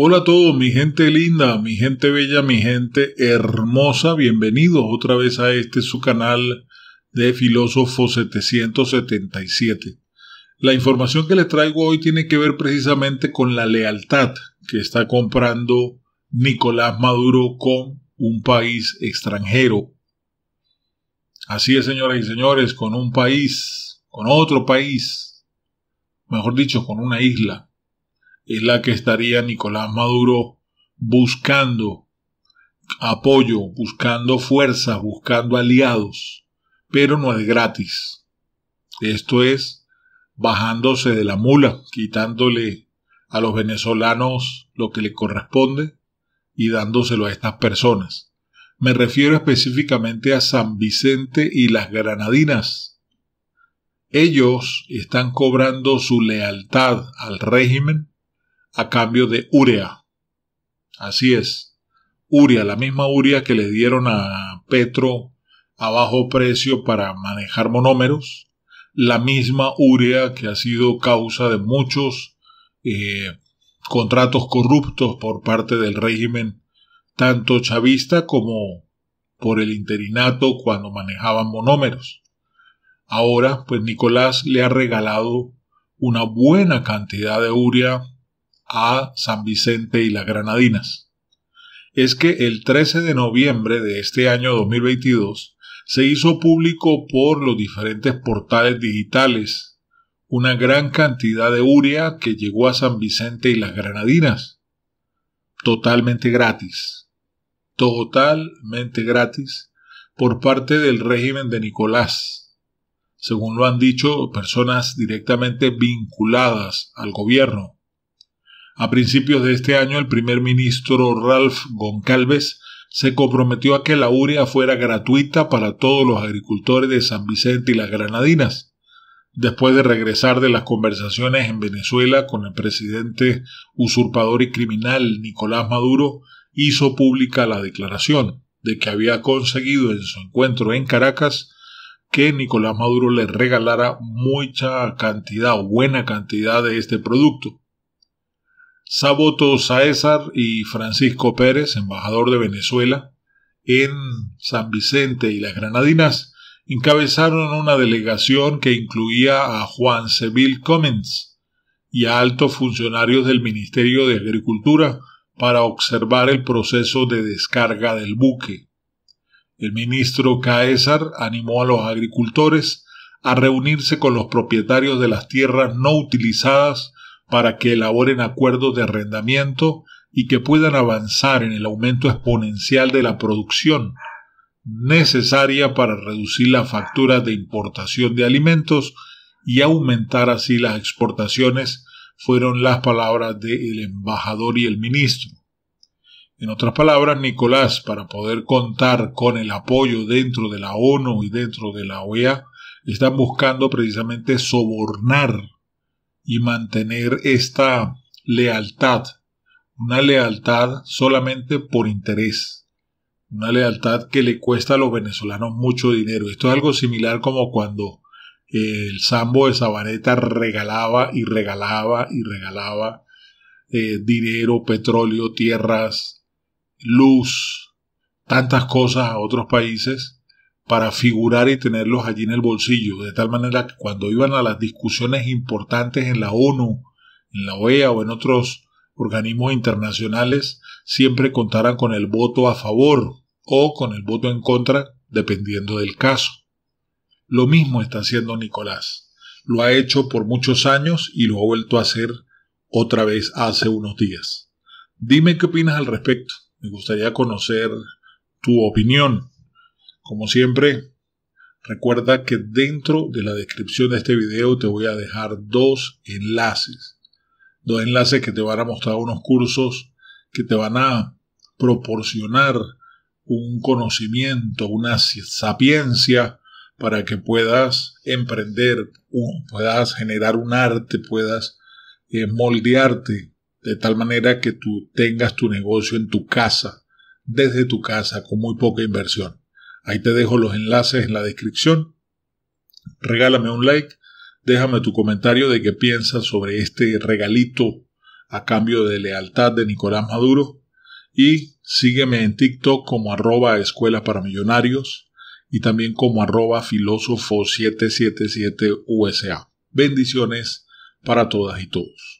Hola a todos, mi gente linda, mi gente bella, mi gente hermosa, bienvenidos otra vez a este su canal de Filósofo 777. La información que les traigo hoy tiene que ver precisamente con la lealtad que está comprando Nicolás Maduro con un país extranjero. Así es, señoras y señores, con un país, con otro país, mejor dicho, con una isla es la que estaría Nicolás Maduro buscando apoyo, buscando fuerzas, buscando aliados, pero no es gratis. Esto es bajándose de la mula, quitándole a los venezolanos lo que le corresponde y dándoselo a estas personas. Me refiero específicamente a San Vicente y las Granadinas. Ellos están cobrando su lealtad al régimen a cambio de urea. Así es. Urea, la misma urea que le dieron a Petro a bajo precio para manejar monómeros, la misma urea que ha sido causa de muchos eh, contratos corruptos por parte del régimen, tanto chavista como por el interinato cuando manejaban monómeros. Ahora, pues Nicolás le ha regalado una buena cantidad de urea a San Vicente y las Granadinas. Es que el 13 de noviembre de este año 2022 se hizo público por los diferentes portales digitales una gran cantidad de urea que llegó a San Vicente y las Granadinas. Totalmente gratis. Totalmente gratis por parte del régimen de Nicolás. Según lo han dicho personas directamente vinculadas al gobierno a principios de este año, el primer ministro Ralph Goncalves se comprometió a que la urea fuera gratuita para todos los agricultores de San Vicente y las Granadinas. Después de regresar de las conversaciones en Venezuela con el presidente usurpador y criminal Nicolás Maduro, hizo pública la declaración de que había conseguido en su encuentro en Caracas que Nicolás Maduro le regalara mucha cantidad o buena cantidad de este producto. Saboto Saezar y Francisco Pérez, embajador de Venezuela, en San Vicente y las Granadinas, encabezaron una delegación que incluía a Juan Seville Comens y a altos funcionarios del Ministerio de Agricultura para observar el proceso de descarga del buque. El ministro Caesar animó a los agricultores a reunirse con los propietarios de las tierras no utilizadas para que elaboren acuerdos de arrendamiento y que puedan avanzar en el aumento exponencial de la producción necesaria para reducir la factura de importación de alimentos y aumentar así las exportaciones, fueron las palabras del embajador y el ministro. En otras palabras, Nicolás, para poder contar con el apoyo dentro de la ONU y dentro de la OEA, están buscando precisamente sobornar y mantener esta lealtad, una lealtad solamente por interés, una lealtad que le cuesta a los venezolanos mucho dinero. Esto es algo similar como cuando el sambo de Sabaneta regalaba y regalaba y regalaba eh, dinero, petróleo, tierras, luz, tantas cosas a otros países para figurar y tenerlos allí en el bolsillo, de tal manera que cuando iban a las discusiones importantes en la ONU, en la OEA o en otros organismos internacionales, siempre contaran con el voto a favor o con el voto en contra, dependiendo del caso. Lo mismo está haciendo Nicolás. Lo ha hecho por muchos años y lo ha vuelto a hacer otra vez hace unos días. Dime qué opinas al respecto. Me gustaría conocer tu opinión. Como siempre, recuerda que dentro de la descripción de este video te voy a dejar dos enlaces. Dos enlaces que te van a mostrar unos cursos que te van a proporcionar un conocimiento, una sapiencia para que puedas emprender, puedas generar un arte, puedas eh, moldearte de tal manera que tú tengas tu negocio en tu casa, desde tu casa, con muy poca inversión. Ahí te dejo los enlaces en la descripción. Regálame un like, déjame tu comentario de qué piensas sobre este regalito a cambio de lealtad de Nicolás Maduro y sígueme en TikTok como arroba escuela para millonarios y también como arroba filósofo 777 USA. Bendiciones para todas y todos.